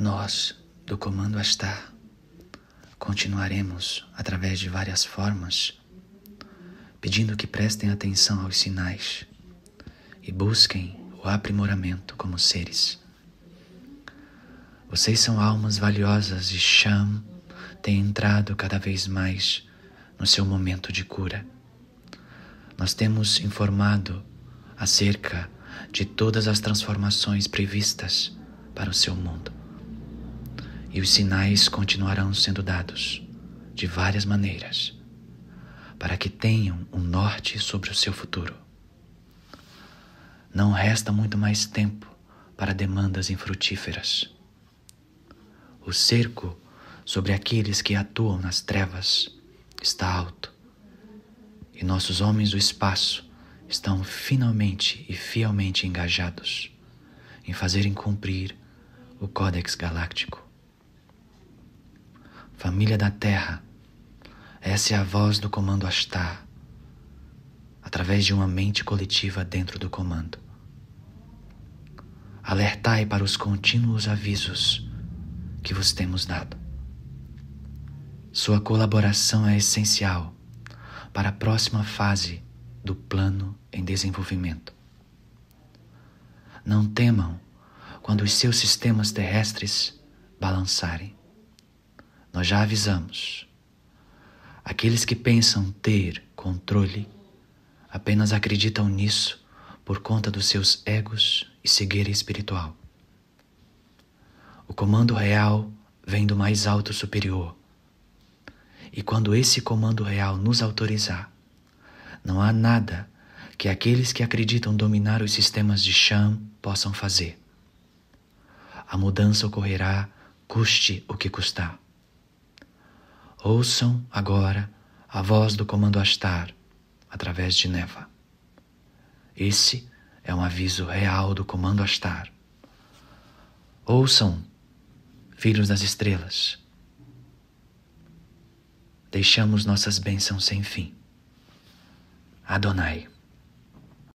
Nós, do Comando Astar, continuaremos, através de várias formas, pedindo que prestem atenção aos sinais e busquem o aprimoramento como seres. Vocês são almas valiosas e Sham tem entrado cada vez mais no seu momento de cura. Nós temos informado acerca de todas as transformações previstas para o seu mundo e os sinais continuarão sendo dados de várias maneiras para que tenham um norte sobre o seu futuro. Não resta muito mais tempo para demandas infrutíferas. O cerco sobre aqueles que atuam nas trevas está alto, e nossos homens do espaço estão finalmente e fielmente engajados em fazerem cumprir o Códex Galáctico família da terra. Essa é a voz do comando Astar, através de uma mente coletiva dentro do comando. Alertai para os contínuos avisos que vos temos dado. Sua colaboração é essencial para a próxima fase do plano em desenvolvimento. Não temam quando os seus sistemas terrestres balançarem. Nós já avisamos. Aqueles que pensam ter controle apenas acreditam nisso por conta dos seus egos e cegueira espiritual. O comando real vem do mais alto superior. E quando esse comando real nos autorizar, não há nada que aqueles que acreditam dominar os sistemas de Sham possam fazer. A mudança ocorrerá, custe o que custar. Ouçam agora a voz do comando Astar através de Neva. Esse é um aviso real do comando Astar. Ouçam, filhos das estrelas. Deixamos nossas bênçãos sem fim. Adonai.